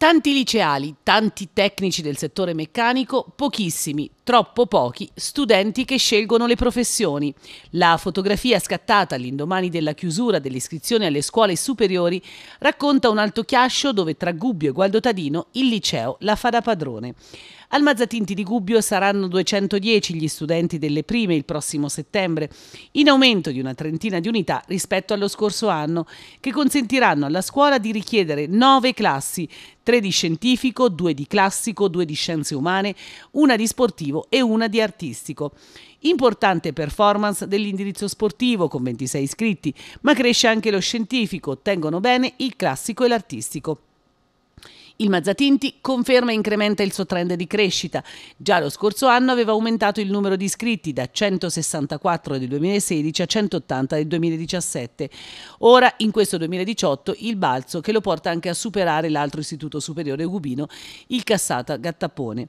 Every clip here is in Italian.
Tanti liceali, tanti tecnici del settore meccanico, pochissimi, troppo pochi studenti che scelgono le professioni. La fotografia scattata all'indomani della chiusura dell'iscrizione alle scuole superiori racconta un alto chiascio dove tra Gubbio e Gualdotadino il liceo la fa da padrone. Al Mazzatinti di Gubbio saranno 210 gli studenti delle prime il prossimo settembre, in aumento di una trentina di unità rispetto allo scorso anno, che consentiranno alla scuola di richiedere nove classi, tre di scientifico, due di classico, due di scienze umane, una di sportivo e una di artistico. Importante performance dell'indirizzo sportivo con 26 iscritti, ma cresce anche lo scientifico, tengono bene il classico e l'artistico. Il Mazzatinti conferma e incrementa il suo trend di crescita. Già lo scorso anno aveva aumentato il numero di iscritti da 164 del 2016 a 180 del 2017. Ora, in questo 2018, il balzo che lo porta anche a superare l'altro istituto superiore cubino, il Cassata Gattapone.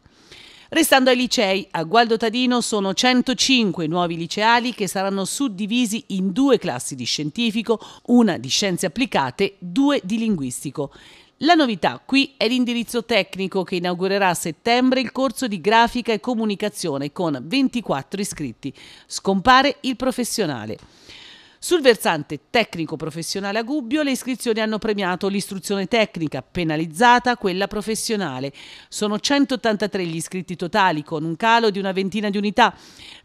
Restando ai licei, a Gualdo Tadino sono 105 nuovi liceali che saranno suddivisi in due classi di scientifico, una di scienze applicate, due di linguistico. La novità qui è l'indirizzo tecnico che inaugurerà a settembre il corso di grafica e comunicazione con 24 iscritti. Scompare il professionale. Sul versante tecnico-professionale a Gubbio le iscrizioni hanno premiato l'istruzione tecnica, penalizzata quella professionale. Sono 183 gli iscritti totali con un calo di una ventina di unità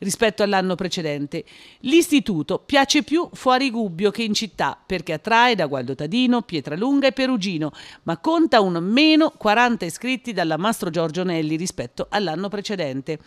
rispetto all'anno precedente. L'istituto piace più fuori Gubbio che in città perché attrae da Gualdo Tadino, Pietralunga e Perugino, ma conta un meno 40 iscritti dalla Mastro Giorgio Nelli rispetto all'anno precedente.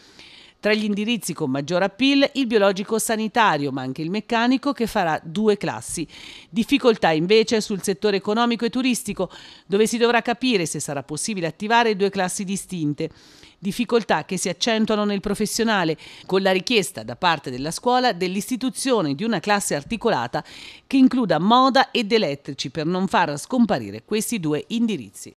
Tra gli indirizzi con maggior appeal il biologico sanitario, ma anche il meccanico che farà due classi. Difficoltà invece sul settore economico e turistico, dove si dovrà capire se sarà possibile attivare due classi distinte. Difficoltà che si accentuano nel professionale, con la richiesta da parte della scuola dell'istituzione di una classe articolata che includa moda ed elettrici per non far scomparire questi due indirizzi.